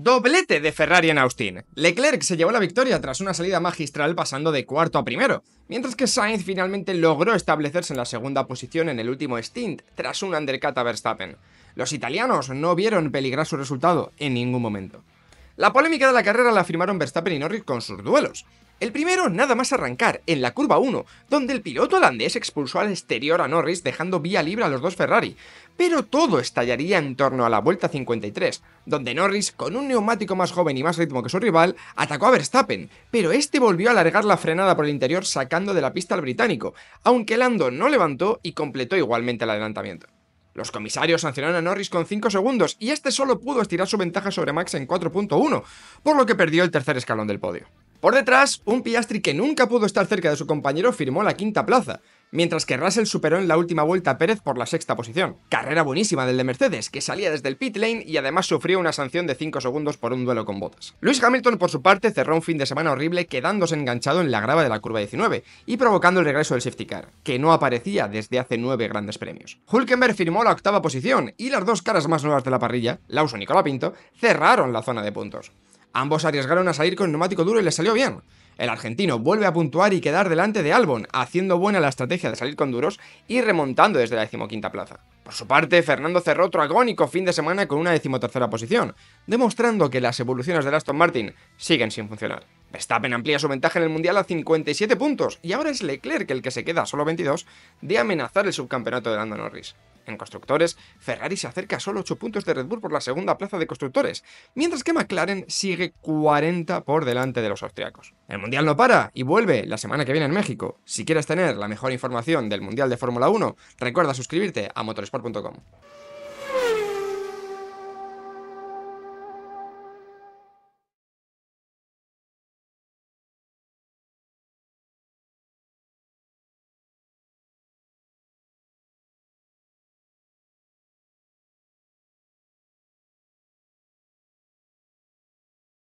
Doblete de Ferrari en Austin. Leclerc se llevó la victoria tras una salida magistral pasando de cuarto a primero, mientras que Sainz finalmente logró establecerse en la segunda posición en el último stint tras un undercut a Verstappen. Los italianos no vieron peligrar su resultado en ningún momento. La polémica de la carrera la firmaron Verstappen y Norris con sus duelos. El primero, nada más arrancar, en la curva 1, donde el piloto holandés expulsó al exterior a Norris dejando vía libre a los dos Ferrari, pero todo estallaría en torno a la vuelta 53, donde Norris, con un neumático más joven y más ritmo que su rival, atacó a Verstappen, pero este volvió a alargar la frenada por el interior sacando de la pista al británico, aunque Lando no levantó y completó igualmente el adelantamiento. Los comisarios sancionaron a Norris con 5 segundos y este solo pudo estirar su ventaja sobre Max en 4.1, por lo que perdió el tercer escalón del podio. Por detrás, un Piastri que nunca pudo estar cerca de su compañero firmó la quinta plaza, mientras que Russell superó en la última vuelta a Pérez por la sexta posición. Carrera buenísima del de Mercedes, que salía desde el pit lane y además sufrió una sanción de 5 segundos por un duelo con botas. Lewis Hamilton, por su parte, cerró un fin de semana horrible quedándose enganchado en la grava de la curva 19 y provocando el regreso del safety car, que no aparecía desde hace 9 grandes premios. Hulkenberg firmó la octava posición y las dos caras más nuevas de la parrilla, Lauso y Pinto, cerraron la zona de puntos. Ambos arriesgaron a salir con neumático duro y les salió bien. El argentino vuelve a puntuar y quedar delante de Albon, haciendo buena la estrategia de salir con duros y remontando desde la decimoquinta plaza. Por su parte, Fernando cerró otro agónico fin de semana con una decimotercera posición, demostrando que las evoluciones de Aston Martin siguen sin funcionar. Verstappen amplía su ventaja en el Mundial a 57 puntos y ahora es Leclerc el que se queda solo 22 de amenazar el subcampeonato de Lando Norris. En constructores, Ferrari se acerca a solo 8 puntos de Red Bull por la segunda plaza de constructores, mientras que McLaren sigue 40 por delante de los austriacos. El Mundial no para y vuelve la semana que viene en México. Si quieres tener la mejor información del Mundial de Fórmula 1, recuerda suscribirte a motorsport.com.